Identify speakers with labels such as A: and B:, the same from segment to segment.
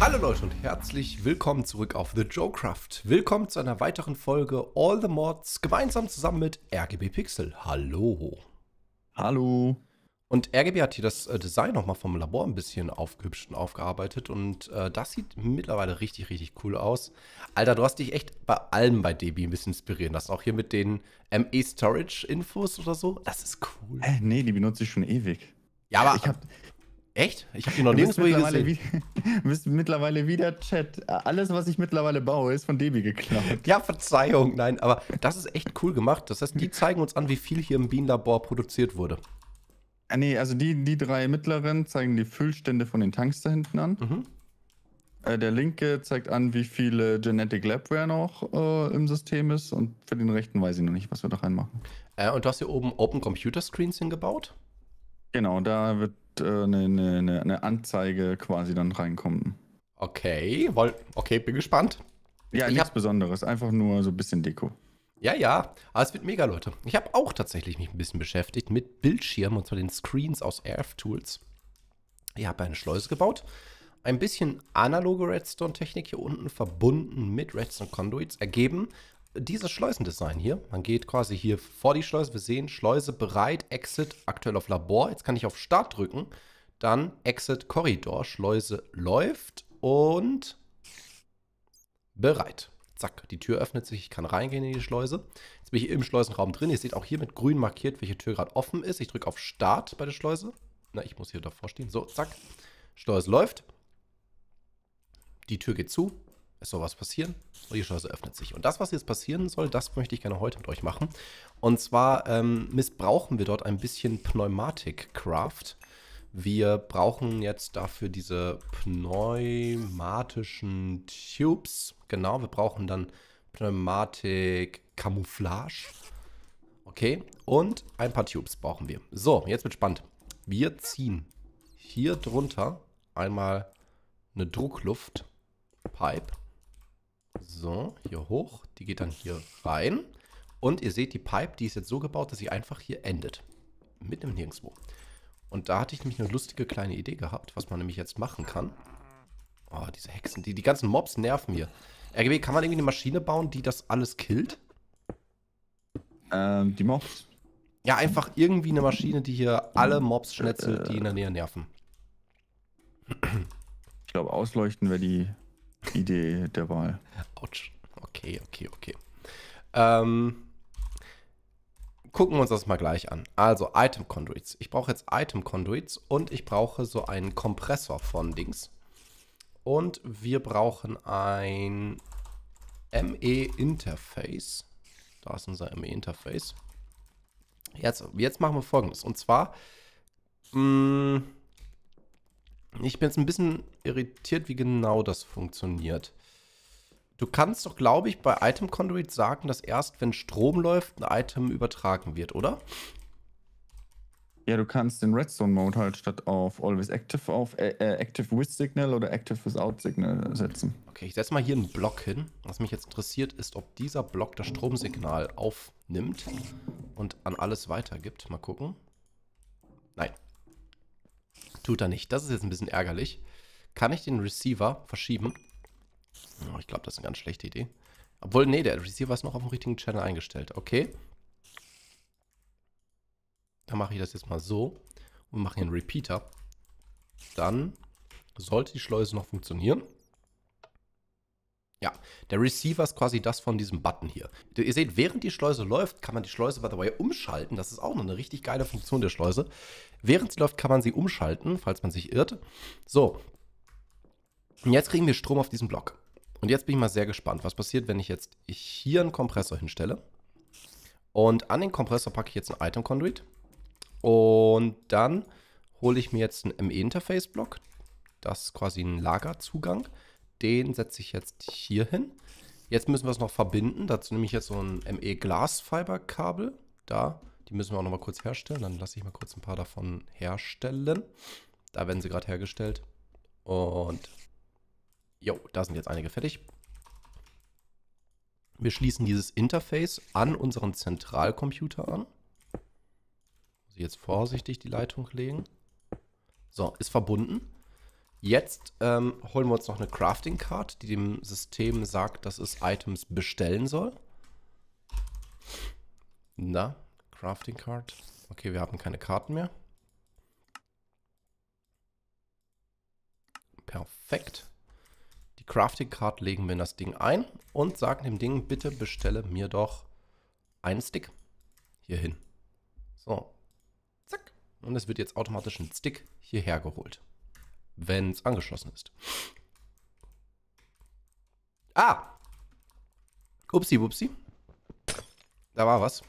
A: Hallo Leute und herzlich willkommen zurück auf The Joecraft. Willkommen zu einer weiteren Folge All the Mods gemeinsam zusammen mit RGB Pixel. Hallo. Hallo. Und RGB hat hier das äh, Design nochmal vom Labor ein bisschen aufgehübscht und aufgearbeitet. Und äh, das sieht mittlerweile richtig, richtig cool aus. Alter, du hast dich echt bei allem bei DB ein bisschen inspirieren lassen. Auch hier mit den ME-Storage-Infos oder
B: so. Das ist cool. Hä, nee, die benutze ich schon ewig. Ja, aber. Ich habe Echt? Ich habe die noch nirgendwo gesehen. Wie, bist mittlerweile wieder Chat. Alles, was ich mittlerweile baue, ist von Debi geklaut. Ja, Verzeihung, nein, aber das ist echt cool gemacht. Das heißt, die zeigen uns an, wie viel hier im Bienenlabor produziert wurde. Ah, nee, also die, die drei mittleren zeigen die Füllstände von den Tanks da hinten an. Mhm. Äh, der linke zeigt an, wie viele Genetic Labware noch äh, im System ist. Und für den rechten weiß ich noch nicht, was wir da reinmachen. Äh, und du hast hier oben Open Computer Screens hingebaut? Genau, da wird äh, eine, eine, eine, Anzeige quasi dann reinkommt. Okay, woll, okay, bin gespannt. Ja, ich nichts Besonderes, einfach nur so ein bisschen Deko. Ja, ja, aber es wird mega, Leute. Ich habe auch tatsächlich mich
A: ein bisschen beschäftigt mit Bildschirmen und zwar den Screens aus Earth Tools. Ich habe eine Schleuse gebaut, ein bisschen analoge Redstone-Technik hier unten verbunden mit Redstone-Conduits ergeben dieses Schleusendesign hier. Man geht quasi hier vor die Schleuse. Wir sehen Schleuse bereit, Exit aktuell auf Labor. Jetzt kann ich auf Start drücken. Dann Exit Korridor. Schleuse läuft und bereit. Zack, die Tür öffnet sich, ich kann reingehen in die Schleuse. Jetzt bin ich im Schleusenraum drin. Ihr seht auch hier mit grün markiert, welche Tür gerade offen ist. Ich drücke auf Start bei der Schleuse. Na, ich muss hier davor stehen. So, zack. Schleuse läuft. Die Tür geht zu es soll was passieren und die Schleuse öffnet sich. Und das, was jetzt passieren soll, das möchte ich gerne heute mit euch machen. Und zwar ähm, missbrauchen wir dort ein bisschen Pneumatik-Craft. Wir brauchen jetzt dafür diese pneumatischen Tubes. Genau, wir brauchen dann Pneumatik-Camouflage. Okay, und ein paar Tubes brauchen wir. So, jetzt wird spannend. Wir ziehen hier drunter einmal eine Druckluft Pipe so, hier hoch. Die geht dann hier rein. Und ihr seht, die Pipe, die ist jetzt so gebaut, dass sie einfach hier endet. Mitten im Nirgendwo. Und da hatte ich nämlich eine lustige kleine Idee gehabt, was man nämlich jetzt machen kann. Oh, diese Hexen, die, die ganzen Mobs nerven hier. RGB, kann man irgendwie eine Maschine bauen, die das alles killt? Ähm, die Mobs? Ja, einfach irgendwie eine Maschine, die hier alle Mobs schnetzelt, die in der Nähe nerven.
B: Ich glaube, ausleuchten wäre die Idee der Wahl. Autsch. Okay, okay, okay. Ähm, gucken wir uns das mal
A: gleich an. Also Item Conduits. Ich brauche jetzt Item Conduits und ich brauche so einen Kompressor von Dings. Und wir brauchen ein ME Interface. Da ist unser ME Interface. Jetzt, jetzt machen wir folgendes. Und zwar, mh, mm, ich bin jetzt ein bisschen irritiert, wie genau das funktioniert. Du kannst doch, glaube ich, bei Item Conduit sagen, dass erst, wenn Strom läuft, ein Item übertragen wird, oder?
B: Ja, du kannst den Redstone Mode halt statt auf Always Active auf äh, äh Active with Signal oder Active without Signal setzen. Okay, ich setze mal hier einen Block hin. Was mich jetzt
A: interessiert, ist, ob dieser Block das Stromsignal aufnimmt und an alles weitergibt. Mal gucken. Nein. Tut er nicht. Das ist jetzt ein bisschen ärgerlich. Kann ich den Receiver verschieben? Oh, ich glaube, das ist eine ganz schlechte Idee. Obwohl, nee, der Receiver ist noch auf dem richtigen Channel eingestellt. Okay. Dann mache ich das jetzt mal so und mache hier einen Repeater. Dann sollte die Schleuse noch funktionieren. Ja, der Receiver ist quasi das von diesem Button hier. Ihr seht, während die Schleuse läuft, kann man die Schleuse, by the way, umschalten. Das ist auch noch eine richtig geile Funktion der Schleuse. Während sie läuft, kann man sie umschalten, falls man sich irrt. So, und jetzt kriegen wir Strom auf diesen Block. Und jetzt bin ich mal sehr gespannt, was passiert, wenn ich jetzt hier einen Kompressor hinstelle. Und an den Kompressor packe ich jetzt ein Item Conduit. Und dann hole ich mir jetzt einen ME-Interface-Block. Das ist quasi ein Lagerzugang. Den setze ich jetzt hier hin. Jetzt müssen wir es noch verbinden. Dazu nehme ich jetzt so ein me glasfiber kabel Da, die müssen wir auch nochmal kurz herstellen. Dann lasse ich mal kurz ein paar davon herstellen. Da werden sie gerade hergestellt. Und Jo, da sind jetzt einige fertig. Wir schließen dieses Interface an unseren Zentralcomputer an. Muss ich jetzt vorsichtig die Leitung legen. So, ist verbunden. Jetzt ähm, holen wir uns noch eine Crafting Card, die dem System sagt, dass es Items bestellen soll. Na, Crafting Card. Okay, wir haben keine Karten mehr. Perfekt. Crafting Card legen wir in das Ding ein und sagen dem Ding, bitte bestelle mir doch einen Stick hier hin. So, zack. Und es wird jetzt automatisch ein Stick hierher geholt, wenn es angeschlossen ist. Ah! Upsi, wupsi. Da war was.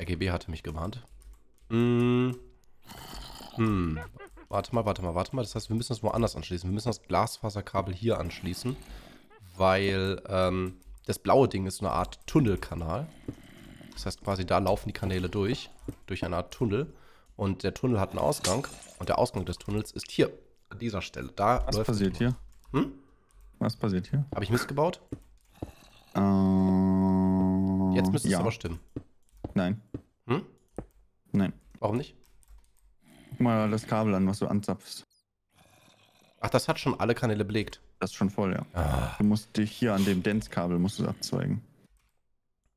A: RGB hatte mich gewarnt. Mm. Hm. Hm. Warte mal, warte mal, warte mal. Das heißt, wir müssen das woanders anschließen. Wir müssen das Glasfaserkabel hier anschließen, weil ähm, das blaue Ding ist eine Art Tunnelkanal. Das heißt quasi, da laufen die Kanäle durch, durch eine Art Tunnel. Und der Tunnel hat einen Ausgang. Und der Ausgang des Tunnels ist hier, an dieser Stelle.
B: Da Was passiert hier? Hm? Was passiert hier? Habe ich missgebaut? Ähm, Jetzt müsste ja. es aber stimmen. Nein. Hm? Nein. Warum nicht? mal das Kabel an, was du anzapfst. Ach, das hat schon alle Kanäle belegt. Das ist schon voll, ja. Ah. Du musst dich hier an dem Dance-Kabel abzweigen.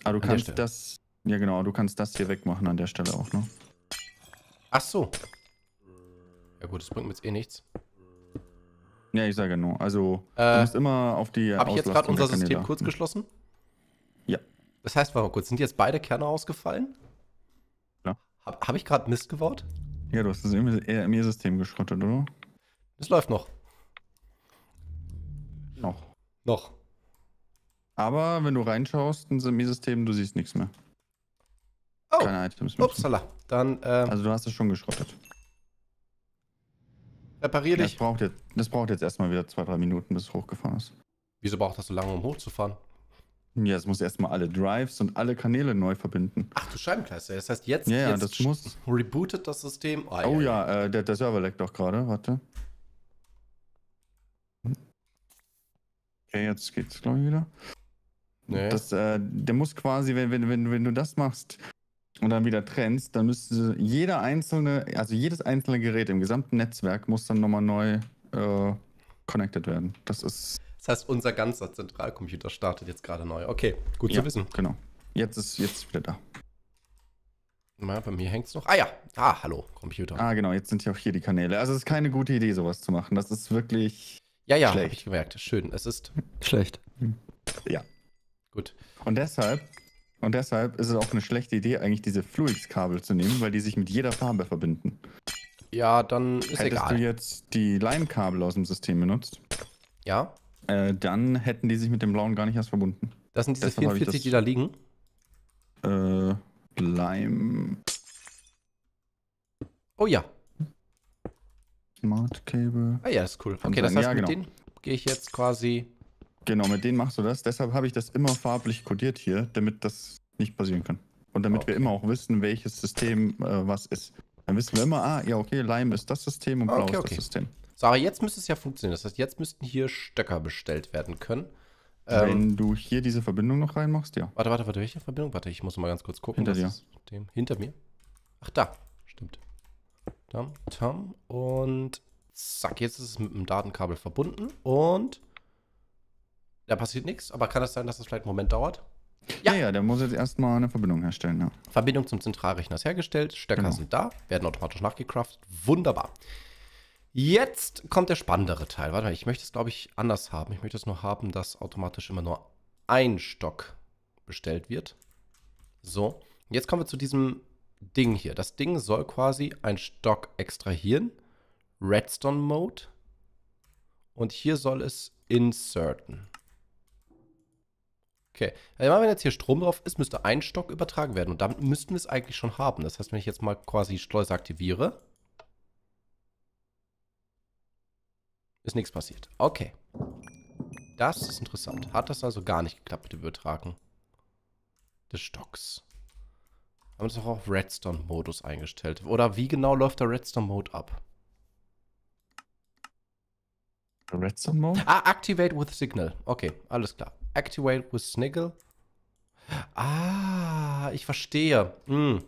B: Aber ah, du an kannst das. Ja genau, du kannst das hier wegmachen an der Stelle auch, ne? Ach so. Ja gut, das bringt mir jetzt eh nichts. Ja, ich sage nur. Also, äh, du musst immer auf die. Habe ich jetzt gerade unser System kurz geschlossen? Ja. Das heißt, warte mal kurz, sind jetzt beide Kerne ausgefallen? Ja. Habe hab ich gerade Mist gebaut? Ja, du hast das ERME-System geschrottet, oder? Das läuft noch. Noch. Noch. Aber wenn du reinschaust das ERME-System, du siehst nichts mehr. Oh. Keine Items mehr. Upsala. Dann, äh, also du hast es schon geschrottet. Reparier dich. Das braucht, jetzt, das braucht jetzt erstmal wieder zwei, drei Minuten, bis es hochgefahren ist. Wieso braucht das so lange, um hochzufahren? Ja, es muss erstmal alle Drives und alle Kanäle neu verbinden.
A: Ach du Scheibenkleister, das heißt jetzt, ja, jetzt das
B: muss. rebootet das System. Oh, oh ja, ja. Äh, der, der, Server leckt doch gerade, warte. Okay, jetzt geht's, glaube ich, wieder. Nee. Das, äh, der muss quasi, wenn, wenn, wenn, wenn du das machst und dann wieder trennst, dann müsste jeder einzelne, also jedes einzelne Gerät im gesamten Netzwerk muss dann nochmal neu äh, connected werden. Das ist
A: das heißt, unser ganzer Zentralcomputer startet jetzt gerade neu. Okay,
B: gut ja, zu wissen. Genau. Jetzt ist jetzt wieder da.
A: Na, bei mir hängt es noch. Ah ja, ah, hallo,
B: Computer. Ah, genau, jetzt sind ja auch hier die Kanäle. Also es ist keine gute Idee, sowas zu machen. Das ist wirklich.
A: Ja, ja, habe ich
B: gemerkt. Schön, es ist. Schlecht. Ja. Gut. Und deshalb, und deshalb ist es auch eine schlechte Idee, eigentlich diese Fluix-Kabel zu nehmen, weil die sich mit jeder Farbe verbinden. Ja, dann ist Hättest egal. Hättest du jetzt die Line-Kabel aus dem System benutzt? Ja. Äh, dann hätten die sich mit dem blauen gar nicht erst verbunden. Das sind diese Deshalb 44, das, die da liegen? Äh, Lime. Oh ja. Smart Cable. Ah ja, ist cool. okay, das heißt, ja, genau. mit denen gehe ich jetzt quasi. Genau, mit denen machst du das. Deshalb habe ich das immer farblich kodiert hier, damit das nicht passieren kann. Und damit okay. wir immer auch wissen, welches System äh, was ist. Dann wissen wir immer, ah, ja, okay, Lime ist das System und Blau okay, ist das System.
A: Sarah, jetzt müsste es ja funktionieren. Das heißt, jetzt müssten hier Stöcker bestellt werden können. Ähm, Wenn
B: ähm, du hier diese Verbindung noch reinmachst, ja.
A: Warte, warte, warte, welche Verbindung? Warte, ich muss mal ganz kurz gucken. Hinter dir. Dem, hinter mir. Ach, da. Stimmt. Tam, tam. Und zack, jetzt ist es mit dem Datenkabel verbunden. Und da passiert nichts. Aber kann es das sein, dass es das vielleicht einen Moment dauert?
B: Ja, ja, ja der muss jetzt erstmal eine Verbindung herstellen. Ja. Verbindung zum Zentralrechner
A: ist hergestellt. Stöcker genau. sind da, werden automatisch nachgecraftet. Wunderbar. Jetzt kommt der spannendere Teil. Warte mal, ich möchte es, glaube ich, anders haben. Ich möchte es nur haben, dass automatisch immer nur ein Stock bestellt wird. So, jetzt kommen wir zu diesem Ding hier. Das Ding soll quasi ein Stock extrahieren. Redstone Mode. Und hier soll es inserten. Okay, also wenn jetzt hier Strom drauf ist, müsste ein Stock übertragen werden. Und damit müssten wir es eigentlich schon haben. Das heißt, wenn ich jetzt mal quasi Schleuse aktiviere, Ist nichts passiert. Okay. Das ist interessant. Hat das also gar nicht geklappt mit dem Übertragen des Stocks. Haben wir das auch auf Redstone-Modus eingestellt. Oder wie genau läuft der Redstone-Mode ab? Redstone Mode? Ah, Activate with Signal. Okay, alles klar. Activate with Signal. Ah, ich verstehe. Hm.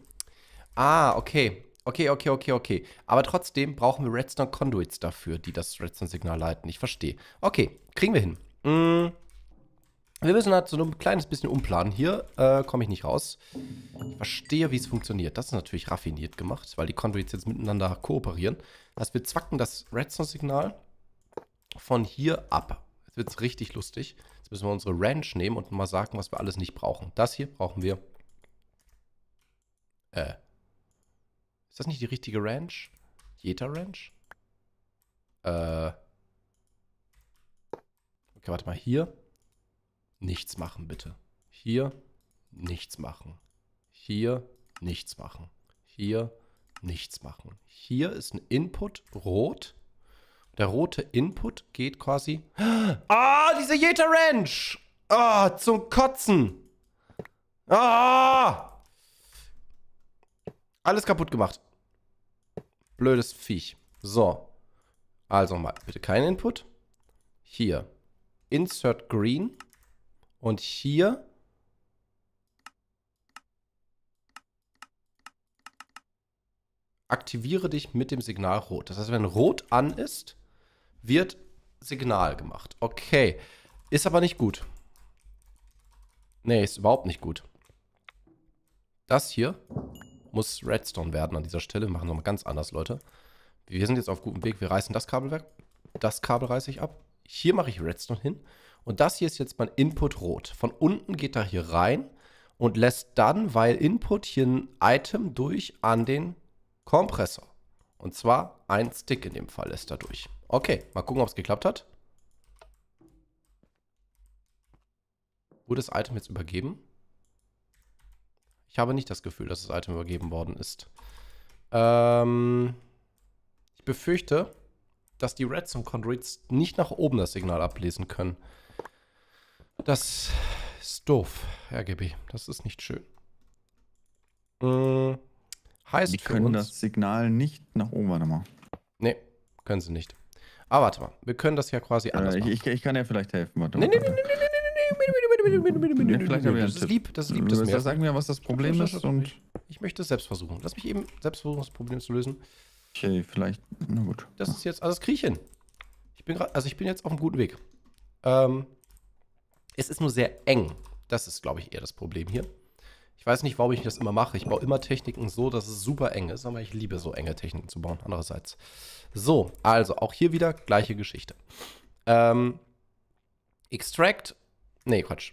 A: Ah, okay. Okay, okay, okay, okay. Aber trotzdem brauchen wir Redstone Conduits dafür, die das Redstone-Signal leiten. Ich verstehe. Okay, kriegen wir hin. Mm. Wir müssen halt so ein kleines bisschen umplanen. Hier äh, komme ich nicht raus. Ich verstehe, wie es funktioniert. Das ist natürlich raffiniert gemacht, weil die Conduits jetzt miteinander kooperieren. Das heißt, wir zwacken das Redstone-Signal von hier ab. Jetzt wird es richtig lustig. Jetzt müssen wir unsere Ranch nehmen und mal sagen, was wir alles nicht brauchen. Das hier brauchen wir. Äh, ist das nicht die richtige Ranch? Jeta Ranch? Äh. Okay, warte mal. Hier nichts machen, bitte. Hier nichts machen. Hier nichts machen. Hier nichts machen. Hier ist ein Input rot. Der rote Input geht quasi. Ah, diese Jeta Ranch! Ah, zum Kotzen! Ah! Alles kaputt gemacht. Blödes Viech. So. Also mal bitte kein Input. Hier. Insert Green. Und hier. Aktiviere dich mit dem Signal Rot. Das heißt, wenn Rot an ist, wird Signal gemacht. Okay. Ist aber nicht gut. Nee, ist überhaupt nicht gut. Das hier muss Redstone werden an dieser Stelle. Wir machen nochmal ganz anders, Leute. Wir sind jetzt auf gutem Weg. Wir reißen das Kabel weg. Das Kabel reiße ich ab. Hier mache ich Redstone hin. Und das hier ist jetzt mein Input rot. Von unten geht er hier rein und lässt dann, weil Input hier ein Item durch an den Kompressor. Und zwar ein Stick in dem Fall ist da durch. Okay, mal gucken, ob es geklappt hat. Wurde das Item jetzt übergeben? Ich habe nicht das Gefühl, dass das Item übergeben worden ist. Ähm, ich befürchte, dass die Reds und Condruits nicht nach oben das Signal ablesen können. Das ist doof, RGB. Das ist nicht schön. Hm,
B: heißt Die können uns, das Signal nicht nach oben, warte mal. Nee, können sie nicht. Aber ah, warte mal, wir können das ja quasi äh, anders äh, ich, machen. Ich, ich, kann ja vielleicht helfen, warte mal. Nee, nee,
A: nee, nee, nee, nee vielleicht Das ist lieb, das ist lieb. Das mir. Sag mir, was das Problem ist und...
B: Ich möchte es selbst versuchen. Lass mich
A: eben selbst versuchen, das Problem zu lösen. Okay,
B: vielleicht, na
A: gut. Das ist jetzt, alles also Kriechen. Ich bin grad, also ich bin jetzt auf einem guten Weg. Ähm, es ist nur sehr eng. Das ist, glaube ich, eher das Problem hier. Ich weiß nicht, warum ich das immer mache. Ich baue immer Techniken so, dass es super eng ist, aber ich liebe so enge Techniken zu bauen. Andererseits. So, also auch hier wieder gleiche Geschichte. Ähm, extract Nee, Quatsch.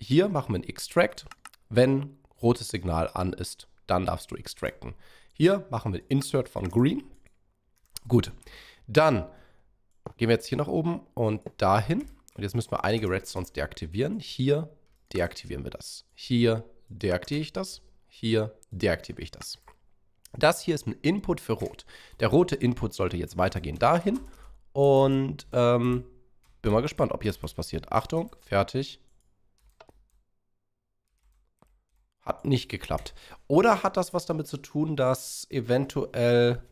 A: Hier machen wir ein Extract. Wenn rotes Signal an ist, dann darfst du extracten. Hier machen wir Insert von Green. Gut. Dann gehen wir jetzt hier nach oben und dahin. Und jetzt müssen wir einige Redstones deaktivieren. Hier deaktivieren wir das. Hier deaktiviere ich das. Hier deaktiviere ich das. Das hier ist ein Input für Rot. Der rote Input sollte jetzt weitergehen dahin. Und ähm, bin mal gespannt, ob jetzt was passiert. Achtung, fertig. Hat nicht geklappt. Oder hat das was damit zu tun, dass eventuell...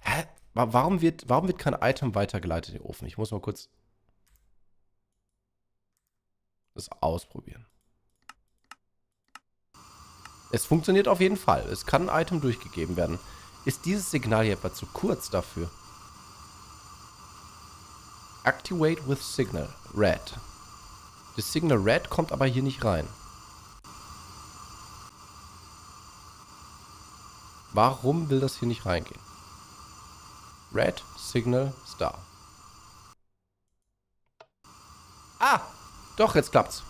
A: Hä? Warum wird, warum wird kein Item weitergeleitet in den Ofen? Ich muss mal kurz das ausprobieren. Es funktioniert auf jeden Fall. Es kann ein Item durchgegeben werden. Ist dieses Signal hier etwa zu kurz dafür? Activate with Signal. Red. Das Signal Red kommt aber hier nicht rein. Warum will das hier nicht reingehen? Red, Signal, Star. Ah! Doch, jetzt klappt's.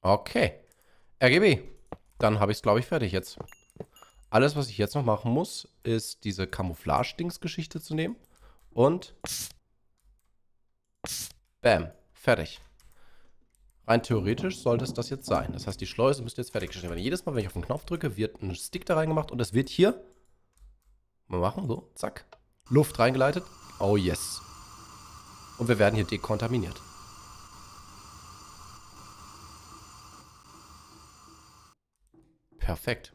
A: Okay. RGB. Dann habe ich es, glaube ich, fertig jetzt. Alles, was ich jetzt noch machen muss, ist diese Camouflage-Dings-Geschichte zu nehmen und bam, fertig. Rein theoretisch sollte es das jetzt sein. Das heißt, die Schleuse müsste jetzt fertiggestellt werden. Jedes Mal, wenn ich auf den Knopf drücke, wird ein Stick da reingemacht und es wird hier, mal machen, so, zack, Luft reingeleitet. Oh yes. Und wir werden hier dekontaminiert. Perfekt.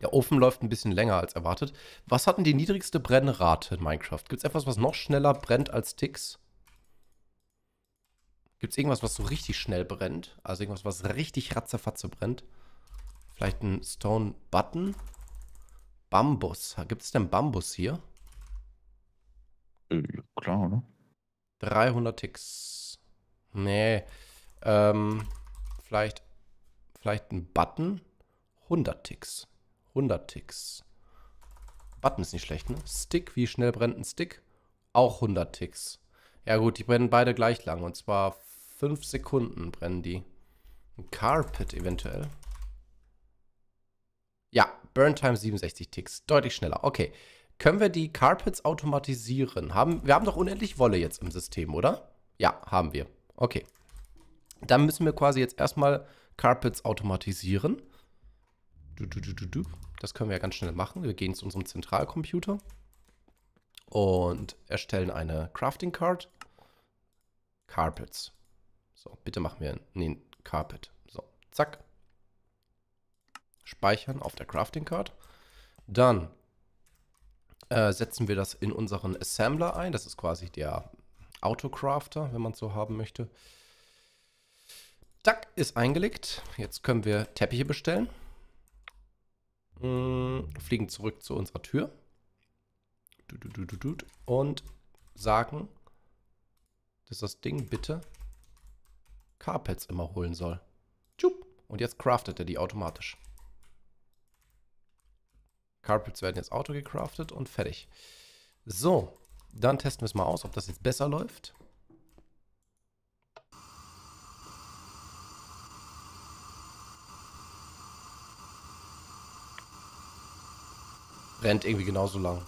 A: Der Ofen läuft ein bisschen länger als erwartet. Was hat denn die niedrigste Brennrate in Minecraft? Gibt es etwas, was noch schneller brennt als Ticks? Gibt es irgendwas, was so richtig schnell brennt? Also irgendwas, was richtig ratzefatze brennt? Vielleicht ein Stone Button? Bambus. Gibt es denn Bambus hier?
B: Äh, klar, ne?
A: 300 Ticks. Nee. Ähm, vielleicht, vielleicht ein Button? 100 Ticks. 100 Ticks. Button ist nicht schlecht, ne? Stick, wie schnell brennt ein Stick? Auch 100 Ticks. Ja gut, die brennen beide gleich lang. Und zwar 5 Sekunden brennen die. Ein Carpet eventuell. Ja, Burn Time 67 Ticks. Deutlich schneller. Okay. Können wir die Carpets automatisieren? Haben, wir haben doch unendlich Wolle jetzt im System, oder? Ja, haben wir. Okay. Dann müssen wir quasi jetzt erstmal Carpets automatisieren. Das können wir ja ganz schnell machen. Wir gehen zu unserem Zentralcomputer und erstellen eine Crafting Card. Carpets. So, bitte machen wir einen Carpet. So, zack. Speichern auf der Crafting Card. Dann äh, setzen wir das in unseren Assembler ein. Das ist quasi der Autocrafter, wenn man es so haben möchte. Zack, ist eingelegt. Jetzt können wir Teppiche bestellen. Mm, fliegen zurück zu unserer Tür und sagen, dass das Ding bitte Carpets immer holen soll. Und jetzt craftet er die automatisch. Carpets werden jetzt auto gecraftet und fertig. So, dann testen wir es mal aus, ob das jetzt besser läuft. brennt irgendwie genauso lang.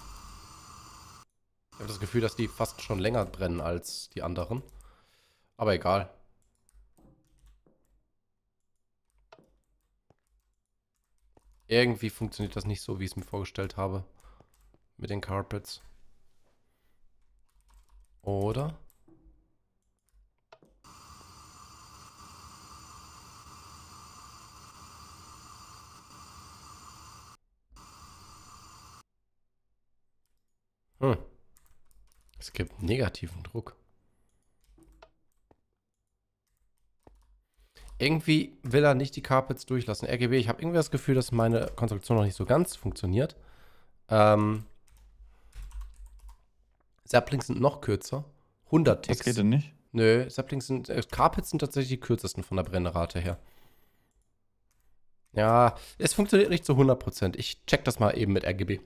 A: Ich habe das Gefühl, dass die fast schon länger brennen als die anderen. Aber egal. Irgendwie funktioniert das nicht so, wie ich es mir vorgestellt habe. Mit den Carpets. Oder? Hm. Es gibt negativen Druck. Irgendwie will er nicht die Carpets durchlassen. RGB, ich habe irgendwie das Gefühl, dass meine Konstruktion noch nicht so ganz funktioniert. Ähm, Saplings sind noch kürzer. 100 Ticks. Das geht denn nicht? Nö, Saplings sind, äh, Carpets sind tatsächlich die kürzesten von der Brennrate her. Ja, es funktioniert nicht zu 100%. Ich check das mal eben mit RGB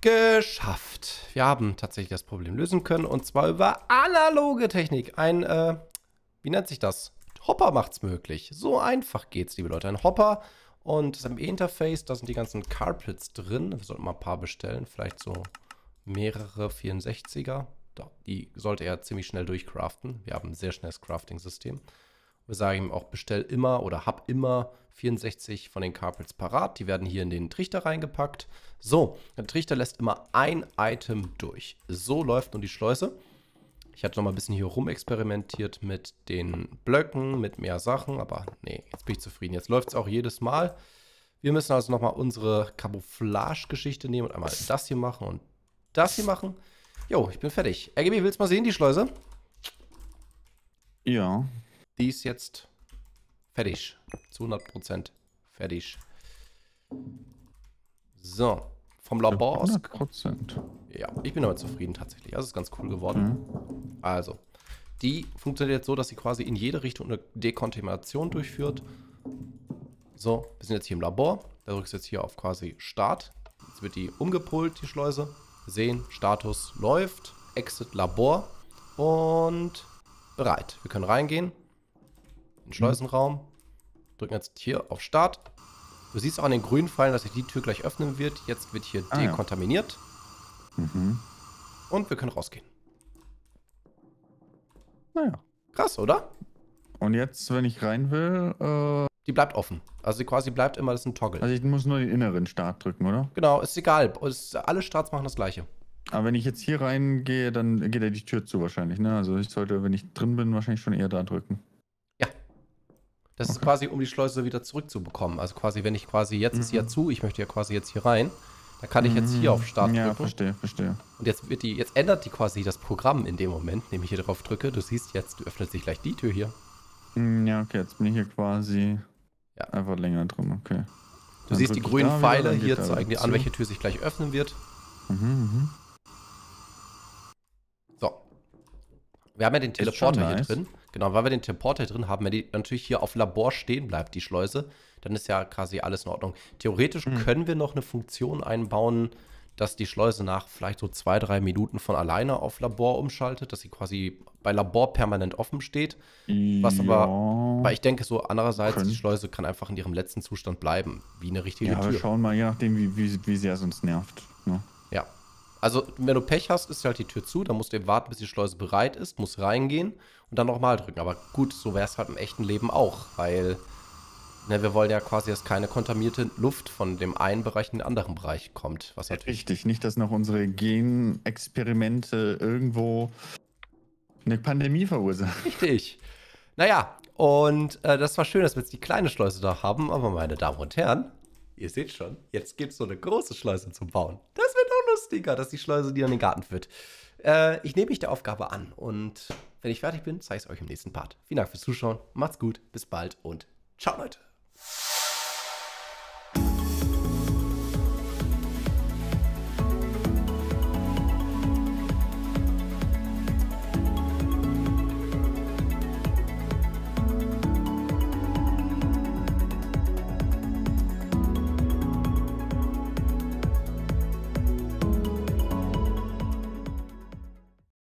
A: geschafft. Wir haben tatsächlich das Problem lösen können und zwar über analoge Technik. Ein, äh, wie nennt sich das? Hopper macht's möglich. So einfach geht's, liebe Leute. Ein Hopper und das im interface da sind die ganzen Carpets drin. Wir sollten mal ein paar bestellen. Vielleicht so mehrere 64er. die sollte er ziemlich schnell durchcraften. Wir haben ein sehr schnelles Crafting-System. Wir sagen ihm auch, bestell immer oder hab immer 64 von den Carpets parat. Die werden hier in den Trichter reingepackt. So, der Trichter lässt immer ein Item durch. So läuft nun die Schleuse. Ich hatte noch mal ein bisschen hier rumexperimentiert mit den Blöcken, mit mehr Sachen, aber nee, jetzt bin ich zufrieden. Jetzt läuft es auch jedes Mal. Wir müssen also noch mal unsere Camouflage-Geschichte nehmen und einmal das hier machen und das hier machen. Jo, ich bin fertig. RGB, willst du mal sehen, die Schleuse? Ja. Die ist jetzt fertig. Zu 100% fertig. So, vom Labor aus. 100%. Ja, ich bin damit zufrieden tatsächlich. Das ist ganz cool geworden. Mhm. Also, die funktioniert jetzt so, dass sie quasi in jede Richtung eine Dekontamination durchführt. So, wir sind jetzt hier im Labor. Da drückst du jetzt hier auf quasi Start. Jetzt wird die umgepult, die Schleuse. Sehen, Status läuft. Exit Labor. Und bereit. Wir können reingehen den Schleusenraum. Drücken jetzt hier auf Start. Du siehst auch an den grünen Pfeilen, dass sich die Tür gleich öffnen wird. Jetzt wird hier ah, dekontaminiert. Ja. Mhm. Und wir können rausgehen. Naja. Krass, oder? Und jetzt, wenn ich rein will, äh Die bleibt offen. Also sie quasi bleibt immer, das ist ein Toggle.
B: Also ich muss nur den inneren Start drücken, oder? Genau, ist egal. alle Starts machen das gleiche. Aber wenn ich jetzt hier reingehe, dann geht er die Tür zu wahrscheinlich, ne? Also ich sollte, wenn ich drin bin, wahrscheinlich schon eher da drücken.
A: Das okay. ist quasi, um die Schleuse wieder zurückzubekommen. Also quasi, wenn ich quasi, jetzt mhm. ist sie ja mhm. zu, ich möchte ja quasi jetzt hier rein, dann kann ich jetzt hier mhm. auf Start drücken. Ja, verstehe, verstehe. Und jetzt wird die, jetzt ändert die quasi das Programm in dem Moment, indem ich hier drauf drücke. Du siehst, jetzt öffnet sich gleich die Tür hier.
B: Mm, ja, okay, jetzt bin ich hier quasi ja. einfach länger drin, okay. Du dann siehst die grünen Pfeile wieder, hier zeigen dir an, welche Tür sich gleich öffnen wird. Mhm, mhm.
A: So. Wir haben ja den Teleporter nice. hier drin. Genau, weil wir den Temporter drin haben, wenn die natürlich hier auf Labor stehen bleibt, die Schleuse, dann ist ja quasi alles in Ordnung. Theoretisch mhm. können wir noch eine Funktion einbauen, dass die Schleuse nach vielleicht so zwei, drei Minuten von alleine auf Labor umschaltet, dass sie quasi bei Labor permanent offen steht. Was ja, aber, weil ich denke so, andererseits, können. die Schleuse kann einfach in ihrem letzten Zustand bleiben, wie eine richtige ja, Tür. Ja, wir schauen
B: mal, je nachdem, wie, wie, wie sehr es uns nervt.
A: Ne? Ja. Also, wenn du Pech hast, ist halt die Tür zu, dann musst du eben warten, bis die Schleuse bereit ist, muss reingehen und dann nochmal drücken. Aber gut, so wäre es halt im echten Leben auch, weil ne, wir wollen ja quasi, dass keine kontaminierte Luft
B: von dem einen Bereich in den anderen Bereich kommt. Was natürlich Richtig, nicht, dass noch unsere Genexperimente irgendwo eine Pandemie verursachen. Richtig.
A: Naja, und äh, das war schön, dass wir jetzt die kleine Schleuse da haben, aber meine Damen und Herren, ihr seht schon, jetzt gibt es so eine große Schleuse zum Bauen. Das wird noch lustiger, dass die Schleuse, die an den Garten führt. Äh, ich nehme mich der Aufgabe an und wenn ich fertig bin, zeige ich es euch im nächsten Part. Vielen Dank fürs Zuschauen, macht's gut, bis bald und ciao Leute.